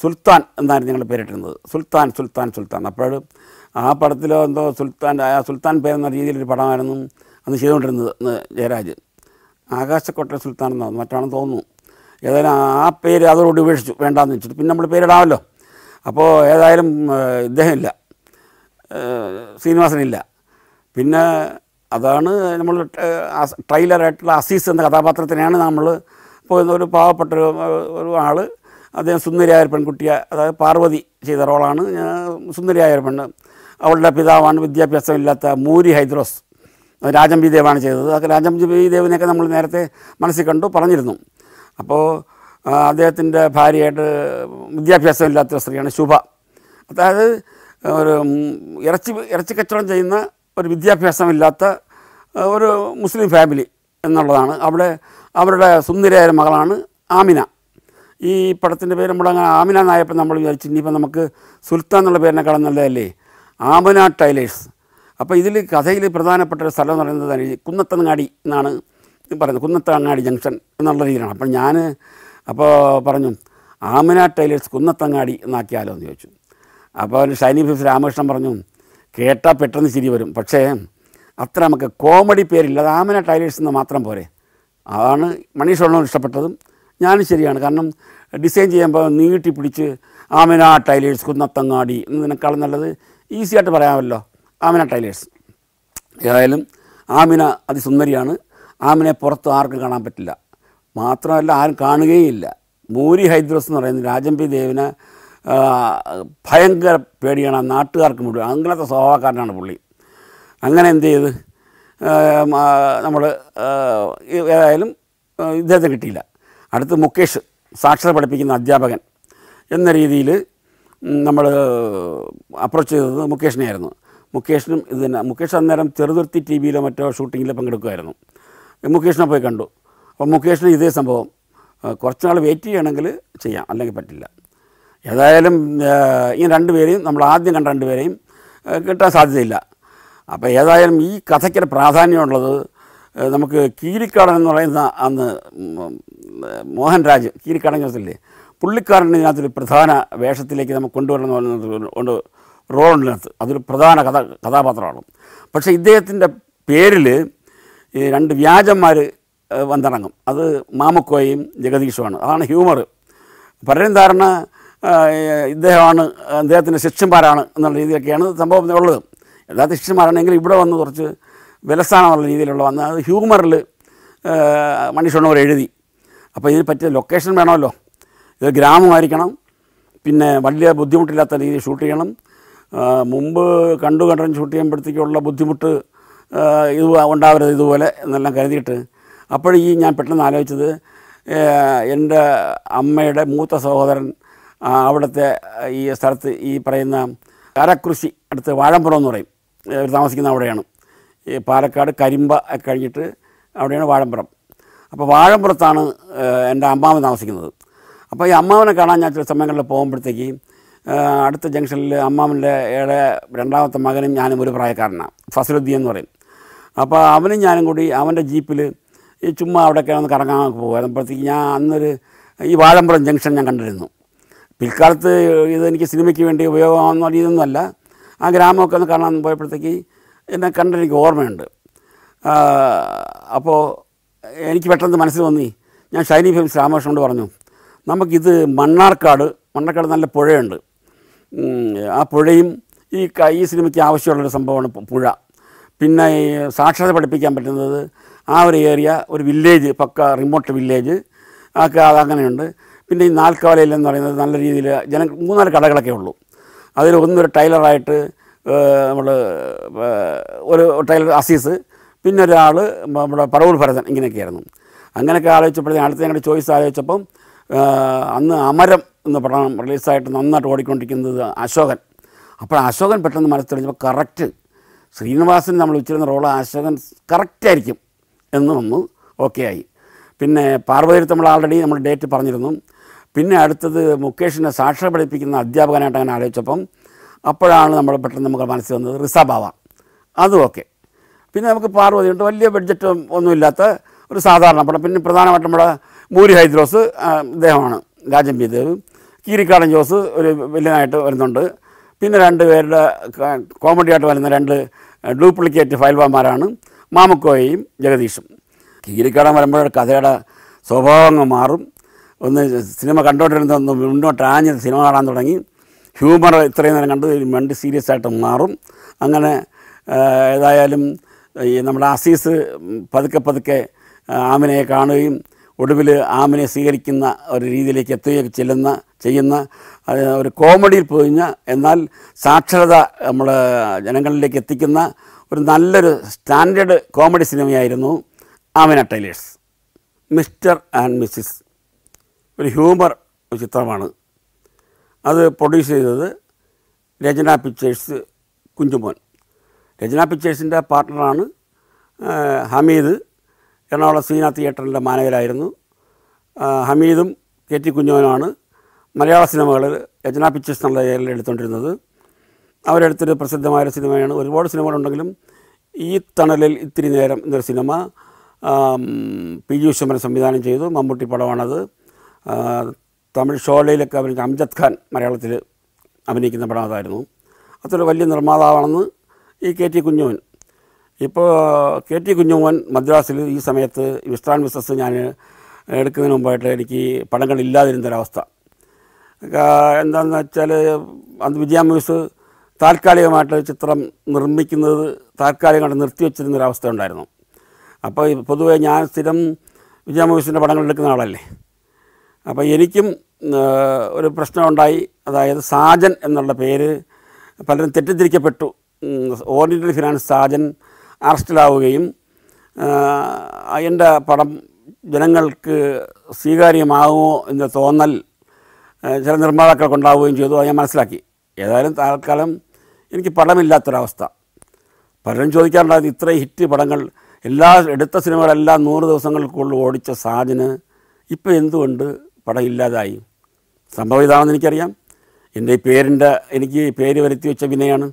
സുൽത്താൻ എന്നായിരുന്നു ഞങ്ങൾ പേരിട്ടിരുന്നത് സുൽത്താൻ സുൽത്താൻ സുൽത്താൻ അപ്പോൾ ആ പടത്തിലോ എന്തോ സുൽത്താൻ സുൽത്താൻ പേരെന്ന രീതിയിലൊരു പടമായിരുന്നു അന്ന് ചെയ്തുകൊണ്ടിരുന്നത് ജയരാജ് ആകാശക്കോട്ട സുൽത്താൻ എന്നോ മറ്റാണെന്ന് തോന്നുന്നു ഏതായാലും ആ പേര് അതോട് ഉപേക്ഷിച്ചു വേണ്ടാന്ന് വെച്ചിട്ട് പിന്നെ നമ്മൾ പേരിടാമല്ലോ അപ്പോൾ ഏതായാലും ഇല്ല ശ്രീനിവാസനില്ല പിന്നെ അതാണ് നമ്മൾ ട്രെയിലറായിട്ടുള്ള അസീസ് എന്ന കഥാപാത്രത്തിനെയാണ് നമ്മൾ പോകുന്ന ഒരു പാവപ്പെട്ട ഒരു ഒരു ആൾ അദ്ദേഹം സുന്ദരിയായ ഒരു പെൺകുട്ടിയെ അതായത് പാർവതി ചെയ്ത റോളാണ് സുന്ദരിയായ ഒരു പെണ്ണ് അവളുടെ പിതാവാണ് വിദ്യാഭ്യാസമില്ലാത്ത മൂരി ഹൈദ്രോസ് രാജം ദേവാണ് ചെയ്തത് ആ രാജം ദേവിനെയൊക്കെ നമ്മൾ നേരത്തെ മനസ്സിൽ കണ്ടു പറഞ്ഞിരുന്നു അപ്പോൾ അദ്ദേഹത്തിൻ്റെ ഭാര്യയായിട്ട് വിദ്യാഭ്യാസമില്ലാത്ത സ്ത്രീയാണ് ശുഭ അതായത് ഒരു ഇറച്ചി ഇറച്ചി കച്ചവടം ചെയ്യുന്ന ഒരു വിദ്യാഭ്യാസമില്ലാത്ത ഒരു മുസ്ലിം ഫാമിലി എന്നുള്ളതാണ് അവിടെ അവരുടെ സുന്ദരിയായ മകളാണ് ആമിന ഈ പടത്തിൻ്റെ പേര് നമ്മളങ്ങനെ ആമിന നായപ്പം നമ്മൾ വിചാരിച്ചു ഇനിയിപ്പോൾ നമുക്ക് സുൽത്താൻ എന്നുള്ള പേരിനെ കടന്നല്ലേ ആമിന ടൈലേഴ്സ് അപ്പോൾ ഇതിൽ കഥയിൽ പ്രധാനപ്പെട്ട ഒരു സ്ഥലം എന്ന് പറയുന്നത് കുന്നത്തങ്ങാടി എന്നാണ് പറയുന്നത് കുന്നത്തങ്ങാടി ജംഗ്ഷൻ എന്നുള്ള രീതിയിലാണ് അപ്പം ഞാൻ അപ്പോൾ പറഞ്ഞു ആമന ടൈലേഴ്സ് കുന്നത്തങ്ങാടി എന്നാക്കിയാലോ എന്ന് ചോദിച്ചു അപ്പോൾ ഷൈനി ഫിസ് രാമകൃഷ്ണൻ പറഞ്ഞു കേട്ടാൽ പെട്ടെന്ന് ചിരി വരും പക്ഷേ അത്ര നമുക്ക് കോമഡി പേരില്ല അത് ആമന ടൈലേഴ്സ് എന്ന് മാത്രം പോരെ അതാണ് മണീഷ് ഉള്ളവർ ഇഷ്ടപ്പെട്ടതും ഞാനും ശരിയാണ് കാരണം ഡിസൈൻ ചെയ്യുമ്പോൾ നീട്ടി പിടിച്ച് ആമന ടൈലേഴ്സ് കുന്നത്തങ്ങാടി എന്നതിനേക്കാളും നല്ലത് ഈസിയായിട്ട് പറയാമല്ലോ ആമിന ടൈലേഴ്സ് ഏതായാലും ആമിന അതിസുന്ദരിയാണ് ആമിനെ പുറത്ത് ആർക്കും കാണാൻ പറ്റില്ല മാത്രമല്ല ആരും കാണുകയില്ല മൂരി ഹൈദ്രസ് എന്ന് പറയുന്ന രാജംപി ദേവിനെ ഭയങ്കര പേടിയാണ് നാട്ടുകാർക്ക് മുഴുവൻ അങ്ങനത്തെ സ്വഭാവക്കാരനാണ് പുള്ളി അങ്ങനെ എന്ത് ചെയ്ത് നമ്മൾ ഏതായാലും ഇദ്ദേഹത്തെ കിട്ടിയില്ല അടുത്ത് മുക്കേഷ് സാക്ഷര പഠിപ്പിക്കുന്ന അധ്യാപകൻ എന്ന രീതിയിൽ നമ്മൾ അപ്രോച്ച് ചെയ്തത് മുകേഷിനെയായിരുന്നു മുക്കേഷിനും ഇത് തന്നെ മുക്കേഷ് അന്നേരം ചെറുതുർത്തി ടി വിയിലോ മറ്റോ ഷൂട്ടിങ്ങിലോ പങ്കെടുക്കുമായിരുന്നു മുക്കേഷിനെ പോയി കണ്ടു അപ്പോൾ മുക്കേഷിന് ഇതേ സംഭവം കുറച്ച് നാൾ വെയിറ്റ് ചെയ്യണമെങ്കിൽ ചെയ്യാം അല്ലെങ്കിൽ പറ്റില്ല ഏതായാലും ഈ രണ്ടുപേരെയും നമ്മൾ ആദ്യം കണ്ട രണ്ടുപേരെയും കിട്ടാൻ സാധ്യതയില്ല അപ്പോൾ ഏതായാലും ഈ കഥയ്ക്കൊരു പ്രാധാന്യമുള്ളത് നമുക്ക് കീരിക്കാടൻ എന്ന് പറയുന്ന അന്ന് മോഹൻ രാജ് കീരിക്കാടൻ ചോദിച്ചില്ലേ പുള്ളിക്കാരൻ ഇതിനകത്തൊരു പ്രധാന വേഷത്തിലേക്ക് നമുക്ക് കൊണ്ടുവരണം എന്ന് കൊണ്ട് റോളണ്ടിനകത്ത് അതൊരു പ്രധാന കഥ കഥാപാത്രമാണ് പക്ഷേ ഇദ്ദേഹത്തിൻ്റെ പേരിൽ രണ്ട് വ്യാജന്മാർ വന്നിറങ്ങും അത് മാമക്കോയും ജഗദീഷുമാണ് അതാണ് ഹ്യൂമറ് പലരും ധാരണ ഇദ്ദേഹമാണ് അദ്ദേഹത്തിൻ്റെ ശിഷ്യന്മാരാണ് എന്നുള്ള രീതിയിലൊക്കെയാണ് സംഭവം ഉള്ളത് യഥാർത്ഥ ശിഷ്യന്മാരാണെങ്കിൽ ഇവിടെ വന്ന് കുറച്ച് വിലസ്ഥാനമുള്ള രീതിയിലുള്ള വന്ന് അത് ഹ്യൂമറിൽ മനുഷ്യണ്ണവർ എഴുതി അപ്പോൾ ഇതിന് പറ്റിയ ലൊക്കേഷൻ വേണമല്ലോ ഇത് ഗ്രാമമായിരിക്കണം പിന്നെ വലിയ ബുദ്ധിമുട്ടില്ലാത്ത രീതിയിൽ ഷൂട്ട് ചെയ്യണം മുമ്പ് കണ്ടു കണ്ടൻ ഷൂട്ട് ചെയ്യുമ്പോഴത്തേക്കുള്ള ബുദ്ധിമുട്ട് ഇത് ഉണ്ടാവരുത് ഇതുപോലെ എന്നെല്ലാം കരുതിയിട്ട് അപ്പോഴീ ഞാൻ പെട്ടെന്ന് ആലോചിച്ചത് എൻ്റെ അമ്മയുടെ മൂത്ത സഹോദരൻ അവിടുത്തെ ഈ സ്ഥലത്ത് ഈ പറയുന്ന കരകൃഷി അടുത്ത് വാഴമ്പുറം എന്ന് പറയും ഇവർ താമസിക്കുന്ന അവിടെയാണ് ഈ പാലക്കാട് കരിമ്പ കഴിഞ്ഞിട്ട് അവിടെയാണ് വാഴമ്പുറം അപ്പോൾ വാഴമ്പുറത്താണ് എൻ്റെ അമ്മാവൻ താമസിക്കുന്നത് അപ്പോൾ ഈ അമ്മാവനെ കാണാൻ ഞാൻ ചില സമയങ്ങളിൽ പോകുമ്പോഴത്തേക്ക് അടുത്ത ജംഗ്ഷനിൽ അമ്മാമൻ്റെ ഏടെ രണ്ടാമത്തെ മകനും ഞാനും ഒരു പ്രായക്കാരനാണ് ഫസലുദ്ദീൻ എന്ന് പറയും അപ്പോൾ അവനും ഞാനും കൂടി അവൻ്റെ ജീപ്പിൽ ഈ ചുമ്മാ അവിടെയൊക്കെ ഒന്ന് കറങ്ങാൻ പോകുമായിരുന്നു അപ്പോഴത്തേക്ക് ഞാൻ അന്നൊരു ഈ വാഴമ്പുറം ജംഗ്ഷൻ ഞാൻ കണ്ടിരുന്നു പിൽക്കാലത്ത് ഇതെനിക്ക് സിനിമയ്ക്ക് വേണ്ടി ഉപയോഗമാകുന്ന ഇതൊന്നുമല്ല ആ ഗ്രാമമൊക്കെ ഒന്ന് കാണാൻ പോയപ്പോഴത്തേക്ക് എന്നെ കണ്ടെനിക്ക് ഓർമ്മയുണ്ട് അപ്പോൾ എനിക്ക് പെട്ടെന്ന് മനസ്സിൽ വന്നി ഞാൻ ഷൈനി ഫിലിംസ് രാമകൃഷ്ണനോട് പറഞ്ഞു നമുക്കിത് മണ്ണാർക്കാട് മണ്ണാർക്കാട് നല്ല പുഴയുണ്ട് ആ പുഴയും ഈ ഈ സിനിമയ്ക്ക് ആവശ്യമുള്ളൊരു സംഭവമാണ് പുഴ പിന്നെ ഈ സാക്ഷരത പഠിപ്പിക്കാൻ പറ്റുന്നത് ആ ഒരു ഏരിയ ഒരു വില്ലേജ് പക്ക റിമോട്ട് വില്ലേജ് ഒക്കെ അതങ്ങനെയുണ്ട് പിന്നെ ഈ നാൽക്കാവലയിലെന്ന് പറയുന്നത് നല്ല രീതിയിൽ ജന മൂന്നാല് കടകളൊക്കെ ഉള്ളൂ അതിൽ ഒന്നൊരു ടൈലറായിട്ട് നമ്മൾ ഒരു ടൈലർ അസീസ് പിന്നെ ഒരാൾ നമ്മുടെ പറവൂർ ഭരതൻ ഇങ്ങനെയൊക്കെയായിരുന്നു അങ്ങനെയൊക്കെ ആലോചിച്ചപ്പോഴത്തേക്കും അടുത്ത ഞങ്ങളുടെ ചോയ്സ് ആലോചിച്ചപ്പം അന്ന് അമരം എന്ന പടം റിലീസായിട്ട് നന്നായിട്ട് ഓടിക്കൊണ്ടിരിക്കുന്നത് അശോകൻ അപ്പോൾ അശോകൻ പെട്ടെന്ന് മനസ്സിൽ തെളിഞ്ഞപ്പോൾ കറക്റ്റ് ശ്രീനിവാസൻ നമ്മൾ വെച്ചിരുന്ന റോൾ അശോകൻ കറക്റ്റായിരിക്കും എന്ന് വന്നു ഓക്കെ ആയി പിന്നെ പാർവതിയിൽ നമ്മൾ ആൾറെഡി നമ്മൾ ഡേറ്റ് പറഞ്ഞിരുന്നു പിന്നെ അടുത്തത് മുകേഷിനെ സാക്ഷര പഠിപ്പിക്കുന്ന അധ്യാപകനായിട്ട് അങ്ങനെ ആലോചിച്ചപ്പം അപ്പോഴാണ് നമ്മൾ പെട്ടെന്ന് നമുക്ക് മനസ്സിൽ വന്നത് റിസബാവ അതും ഓക്കെ പിന്നെ നമുക്ക് പാർവതി ഉണ്ട് വലിയ ബഡ്ജറ്റ് ഒന്നുമില്ലാത്ത ഒരു സാധാരണ പടം പിന്നെ പ്രധാനമായിട്ടും നമ്മുടെ മൂരി ഹൈദ്രോസ് ഇദ്ദേഹമാണ് രാജം ബി ദേവ് കീരിക്കാടൻ ജോസ് ഒരു വില്ലനായിട്ട് വരുന്നുണ്ട് പിന്നെ രണ്ട് പേരുടെ കോമഡിയായിട്ട് വരുന്ന രണ്ട് ഡ്യൂപ്ലിക്കേറ്റ് ഫയൽവാന്മാരാണ് മാമുക്കോയും ജഗദീഷും കീരിക്കാടൻ വരുമ്പോഴൊരു കഥയുടെ സ്വഭാവങ്ങൾ മാറും ഒന്ന് സിനിമ കണ്ടോണ്ടിരുന്ന ഒന്ന് മുന്നോട്ട് ആഞ്ഞ് സിനിമ കാണാൻ തുടങ്ങി ഹ്യൂമർ ഇത്രയും നേരം കണ്ട് മണ്ടി സീരിയസ് ആയിട്ട് മാറും അങ്ങനെ ഏതായാലും ഈ നമ്മുടെ അസീസ് പതുക്കെ പതുക്കെ ആമിനയെ കാണുകയും ഒടുവിൽ ആമിനെ സ്വീകരിക്കുന്ന ഒരു രീതിയിലേക്ക് എത്തുകയൊക്കെ ചെല്ലുന്ന ചെയ്യുന്ന ഒരു കോമഡിയിൽ പൊതിഞ്ഞ എന്നാൽ സാക്ഷരത നമ്മൾ ജനങ്ങളിലേക്ക് എത്തിക്കുന്ന ഒരു നല്ലൊരു സ്റ്റാൻഡേർഡ് കോമഡി സിനിമയായിരുന്നു Amina Tailors Mr and Mrs ഒരു ഹ്യൂമർ ചിത്രമാണ് അത് പ്രൊഡ്യൂസ് ചെയ്തത് രചന പിക്ചേഴ്സ് കുഞ്ചുമോൻ രചന പിക്ചേഴ്സിൻ്റെ പാർട്ട്ണറാണ് ഹമീദ് എറണാകുളം സീന തിയേറ്ററിൻ്റെ മാനേജരായിരുന്നു ഹമീദും കെ ടി കുഞ്ഞോനുമാണ് മലയാള സിനിമകളിൽ രചന പിക്ചേഴ്സ് എന്നുള്ള പേരിൽ എടുത്തുകൊണ്ടിരുന്നത് അവരെടുത്തൊരു പ്രസിദ്ധമായ സിനിമയാണ് ഒരുപാട് സിനിമകളുണ്ടെങ്കിലും ഈ തണലിൽ ഇത്തിരി നേരം എന്നൊരു സിനിമ പി ജി ഉശമൻ സംവിധാനം ചെയ്തു മമ്മൂട്ടി പടമാണത് തമിഴ് ഷോളയിലൊക്കെ അഭിനയിച്ച അംജദ് ഖാൻ മലയാളത്തിൽ അഭിനയിക്കുന്ന പടം അതായിരുന്നു അത്ര വലിയ നിർമ്മാതാവാണെന്ന് ഈ കെ ടി കുഞ്ഞുവൻ ഇപ്പോൾ കെ ടി കുഞ്ഞുമോൻ മദ്രാസിൽ ഈ സമയത്ത് വിസ്ട്രാൻ ബിസിനസ് ഞാൻ എടുക്കുന്നതിന് മുമ്പായിട്ട് എനിക്ക് ഇല്ലാതിരുന്നൊരവസ്ഥ എന്താണെന്ന് വെച്ചാൽ അന്ന് വിജയ മൂവീസ് താൽക്കാലികമായിട്ട് ചിത്രം നിർമ്മിക്കുന്നത് താൽക്കാലികമായിട്ട് നിർത്തിവെച്ചിരുന്നൊരവസ്ഥ ഉണ്ടായിരുന്നു അപ്പോൾ പൊതുവേ ഞാൻ സ്ഥിരം വിജയ മൂവീസിൻ്റെ പടങ്ങൾ എടുക്കുന്ന ആളല്ലേ അപ്പോൾ എനിക്കും ഒരു പ്രശ്നമുണ്ടായി അതായത് സാജൻ എന്നുള്ള പേര് പലരും തെറ്റിദ്ധരിക്കപ്പെട്ടു ഓറിയൻ്റൽ ഫിനാൻസ് സാജൻ അറസ്റ്റിലാവുകയും എൻ്റെ പടം ജനങ്ങൾക്ക് സ്വീകാര്യമാകുമോ എന്ന് തോന്നൽ ചില ഉണ്ടാവുകയും ചെയ്തു അത് ഞാൻ മനസ്സിലാക്കി ഏതായാലും തൽക്കാലം എനിക്ക് പടമില്ലാത്തൊരവസ്ഥ പലരും ചോദിക്കാറുണ്ടായത് ഇത്രയും ഹിറ്റ് പടങ്ങൾ എല്ലാ എടുത്ത സിനിമകളെല്ലാം നൂറ് ദിവസങ്ങൾക്കുള്ളിൽ ഓടിച്ച സാജന് ഇപ്പം എന്തുകൊണ്ട് പടം ഇല്ലാതായി സംഭവം ഇതാണെന്ന് എനിക്കറിയാം എൻ്റെ ഈ പേരിൻ്റെ എനിക്ക് പേര് വരുത്തി വെച്ച വിനയാണ്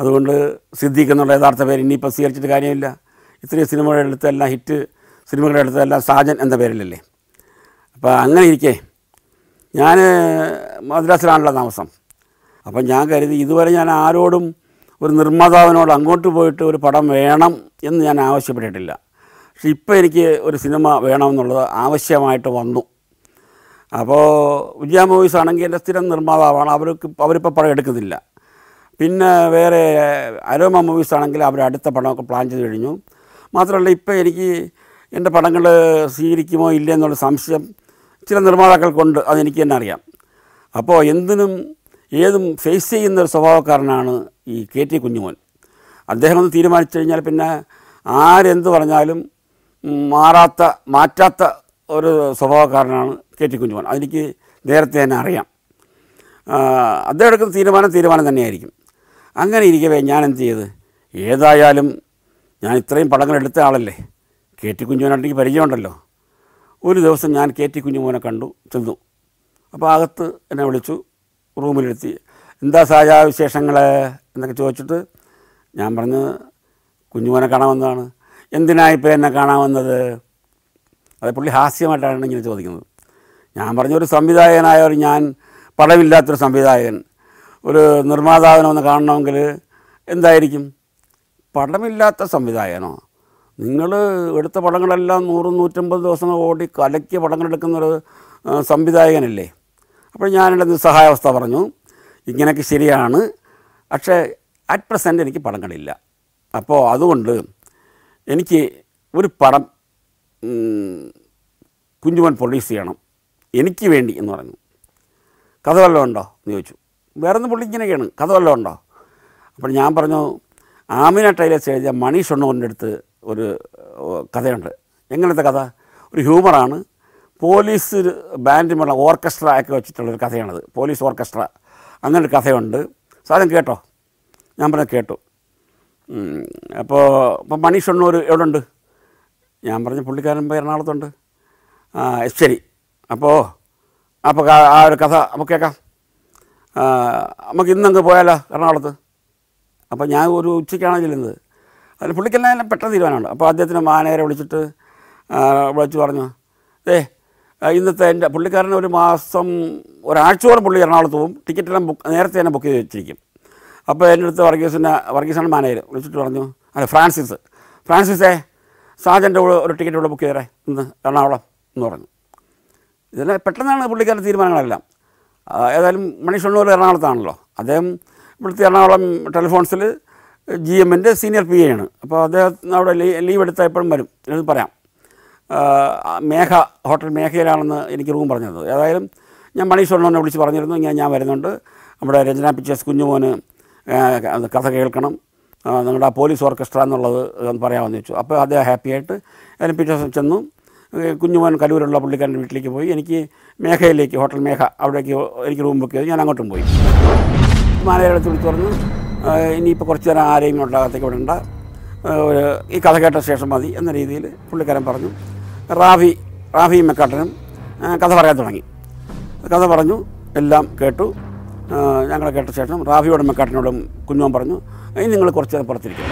അതുകൊണ്ട് സിദ്ദീഖ് എന്നുള്ള യഥാർത്ഥ പേര് ഇനിയിപ്പോൾ സ്വീകരിച്ചിട്ട് കാര്യമില്ല ഇത്രയും സിനിമകളുടെ അടുത്തെല്ലാം ഹിറ്റ് സിനിമകളുടെ അടുത്തെല്ലാം സാജൻ എന്ന പേരിലല്ലേ അപ്പോൾ അങ്ങനെ ഇരിക്കേ ഞാൻ മദ്രാസിലാണല്ലോ താമസം അപ്പം ഞാൻ കരുതി ഇതുവരെ ഞാൻ ആരോടും ഒരു നിർമ്മാതാവിനോട് അങ്ങോട്ട് പോയിട്ട് ഒരു പടം വേണം എന്ന് ഞാൻ ആവശ്യപ്പെട്ടിട്ടില്ല പക്ഷെ ഇപ്പോൾ എനിക്ക് ഒരു സിനിമ വേണമെന്നുള്ളത് ആവശ്യമായിട്ട് വന്നു അപ്പോൾ വിജയ മൂവീസ് ആണെങ്കിൽ എൻ്റെ സ്ഥിരം നിർമ്മാതാവാണ് അവർക്ക് അവരിപ്പോൾ പടം എടുക്കുന്നില്ല പിന്നെ വേറെ അരോമ മൂവീസ് ആണെങ്കിൽ അവർ അടുത്ത പടമൊക്കെ പ്ലാൻ ചെയ്ത് കഴിഞ്ഞു മാത്രമല്ല ഇപ്പോൾ എനിക്ക് എൻ്റെ പടങ്ങൾ സ്വീകരിക്കുമോ ഇല്ലേ എന്നുള്ള സംശയം ചില നിർമ്മാതാക്കൾക്കുണ്ട് അതെനിക്ക് തന്നെ അറിയാം അപ്പോൾ എന്തിനും ഏതും ഫേസ് ചെയ്യുന്ന ഒരു സ്വഭാവക്കാരനാണ് ഈ കെ ടി കുഞ്ഞുമോൻ അദ്ദേഹം ഒന്ന് തീരുമാനിച്ചു കഴിഞ്ഞാൽ പിന്നെ ആരെന്ത് പറഞ്ഞാലും മാറാത്ത മാറ്റാത്ത ഒരു സ്വഭാവക്കാരനാണ് കെ ടി കുഞ്ഞുമോൻ അതെനിക്ക് നേരത്തെ തന്നെ അറിയാം അദ്ദേഹം എടുക്കുന്ന തീരുമാനം തീരുമാനം തന്നെയായിരിക്കും അങ്ങനെ ഇരിക്കവേ ഞാൻ എന്ത് ചെയ്ത് ഏതായാലും ഞാൻ ഇത്രയും പടങ്ങൾ എടുത്ത ആളല്ലേ കെ ടി കുഞ്ഞുമോനായിട്ട് എനിക്ക് പരിചയമുണ്ടല്ലോ ഒരു ദിവസം ഞാൻ കെ ടി കുഞ്ഞുമോനെ കണ്ടു ചെന്നു അപ്പോൾ അകത്ത് എന്നെ വിളിച്ചു റൂമിലെടുത്തി എന്താ സാജാ വിശേഷങ്ങൾ എന്നൊക്കെ ചോദിച്ചിട്ട് ഞാൻ പറഞ്ഞ് കുഞ്ഞുമോനെ കാണാമെന്നതാണ് എന്തിനാ ഇപ്പോൾ എന്നെ കാണാമെന്നത് അത് പുള്ളി ഹാസ്യമായിട്ടാണ് ഇങ്ങനെ ചോദിക്കുന്നത് ഞാൻ പറഞ്ഞൊരു സംവിധായകനായ ഒരു ഞാൻ പടമില്ലാത്തൊരു സംവിധായകൻ ഒരു നിർമ്മാതാവിനെ ഒന്ന് കാണണമെങ്കിൽ എന്തായിരിക്കും പടമില്ലാത്ത സംവിധായകനോ നിങ്ങൾ എടുത്ത പടങ്ങളെല്ലാം നൂറും നൂറ്റമ്പത് ദിവസങ്ങൾ ഓടി കലക്കിയ പടങ്ങളെടുക്കുന്നൊരു സംവിധായകനല്ലേ അപ്പോൾ ഞാനെൻ്റെ നിസ്സഹായാവസ്ഥ പറഞ്ഞു ഇങ്ങനെയൊക്കെ ശരിയാണ് പക്ഷേ അറ്റ് പ്രസൻറ്റ് എനിക്ക് പടങ്ങളില്ല അപ്പോൾ അതുകൊണ്ട് എനിക്ക് ഒരു പടം കുഞ്ചുമൻ പ്രൊഡ്യൂസ് ചെയ്യണം എനിക്ക് വേണ്ടി എന്ന് പറഞ്ഞു കഥ വല്ലതും ഉണ്ടോ എന്ന് ചോദിച്ചു വേറെ ഒന്ന് പുള്ളി ഇങ്ങനെയൊക്കെയാണ് കഥ വല്ലതും ഉണ്ടോ അപ്പോൾ ഞാൻ പറഞ്ഞു ആമിന ടൈലേഴ്സ് എഴുതിയ മണി ഷൊണ്ണൂറിൻ്റെ അടുത്ത് ഒരു കഥയുണ്ട് എങ്ങനത്തെ കഥ ഒരു ഹ്യൂമറാണ് പോലീസ് ബാൻഡിലുള്ള ഓർക്കസ്ട്ര ഒക്കെ വെച്ചിട്ടുള്ളൊരു കഥയാണത് പോലീസ് ഓർക്കസ്ട്ര അങ്ങനെ ഒരു കഥയുണ്ട് സാധനം കേട്ടോ ഞാൻ പറഞ്ഞ കേട്ടു അപ്പോൾ ഇപ്പം മണി ഷൊണ്ണൂർ എവിടെ ഉണ്ട് ഞാൻ പറഞ്ഞ പുള്ളിക്കാരൻ പോയി എറണാകുളത്തുണ്ട് ശരി അപ്പോൾ അപ്പോൾ ആ ഒരു കഥ അപ്പോൾ കേൾക്കാം നമുക്ക് ഇന്നങ്ങ് പോയാലോ എറണാകുളത്ത് അപ്പോൾ ഞാൻ ഒരു ഉച്ചയ്ക്കാണ് ചെല്ലുന്നത് അതിൽ പുള്ളിക്കെല്ലാം പെട്ടെന്ന് തീരുമാനമുണ്ട് അപ്പോൾ അദ്ദേഹത്തിൻ്റെ മാനേരെ വിളിച്ചിട്ട് വിളിച്ചു പറഞ്ഞു ഏ ഇന്നത്തെ എൻ്റെ പുള്ളിക്കാരൻ ഒരു മാസം ഒരാഴ്ചയോളം പുള്ളി എറണാകുളത്ത് പോകും ടിക്കറ്റെല്ലാം ബുക്ക് നേരത്തെ തന്നെ ബുക്ക് ചെയ്ത് വെച്ചിരിക്കും അപ്പോൾ എൻ്റെ അടുത്ത് വർഗീസിൻ്റെ വർഗീസാണ് മാനേജർ വിളിച്ചിട്ട് പറഞ്ഞു അല്ല ഫ്രാൻസിസ് ഫ്രാൻസിസേ സാജൻ്റെ ഒരു ടിക്കറ്റ് ഇവിടെ ബുക്ക് ചെയ്തേ ഇന്ന് എറണാകുളം എന്ന് പറഞ്ഞു ഇതെല്ലാം പെട്ടെന്നാണ് പുള്ളിക്കാരൻ്റെ തീരുമാനങ്ങളെല്ലാം ഏതായാലും മണി ഷണ്ണൂർ എറണാകുളത്താണല്ലോ അദ്ദേഹം ഇവിടുത്തെ എറണാകുളം ടെലിഫോൺസിൽ ജി എമ്മിൻ്റെ സീനിയർ പി ആണ് അപ്പോൾ അദ്ദേഹം അവിടെ ലീവ് എടുത്താൽ എപ്പോഴും വരും എന്ന് പറയാം മേഘ ഹോട്ടൽ മേഘയിലാണെന്ന് എനിക്ക് റൂം പറഞ്ഞത് ഏതായാലും ഞാൻ മണി ഷണ്ണൂറിനെ വിളിച്ച് പറഞ്ഞിരുന്നു ഇങ്ങനെ ഞാൻ വരുന്നുണ്ട് നമ്മുടെ രചന പിക്ചേഴ്സ് കുഞ്ഞുമോന് കഥ കേൾക്കണം നിങ്ങളുടെ പോലീസ് ഓർക്കസ്ട്ര എന്നുള്ളത് പറയാമെന്ന് ചോദിച്ചു അപ്പോൾ അദ്ദേഹം ഹാപ്പിയായിട്ട് അതിന് പിറ്റേ ദിവസം ചെന്നു കുഞ്ഞുമോൻ കലൂരുള്ള പുള്ളിക്കാരൻ്റെ വീട്ടിലേക്ക് പോയി എനിക്ക് മേഘയിലേക്ക് ഹോട്ടൽ മേഘ അവിടേക്ക് എനിക്ക് റൂം ബുക്ക് ചെയ്തു ഞാൻ അങ്ങോട്ടും പോയി മാനേജറെ വിളിച്ച് പറഞ്ഞു ഇനിയിപ്പോൾ കുറച്ച് നേരം ആരെയും ഉണ്ടാകത്തേക്ക് വിടണ്ട ഒരു ഈ കഥ കേട്ട ശേഷം മതി എന്ന രീതിയിൽ പുള്ളിക്കാരൻ പറഞ്ഞു റാഫി റാഫി മെക്കാട്ടനും കഥ പറയാൻ തുടങ്ങി കഥ പറഞ്ഞു എല്ലാം കേട്ടു ഞങ്ങളെ കേട്ട ശേഷം റാഫിയോടും മെക്കാട്ടനോടും കുഞ്ഞോൻ പറഞ്ഞു ഇനി നിങ്ങൾ കുറച്ച് നേരം പുറത്തിരിക്കും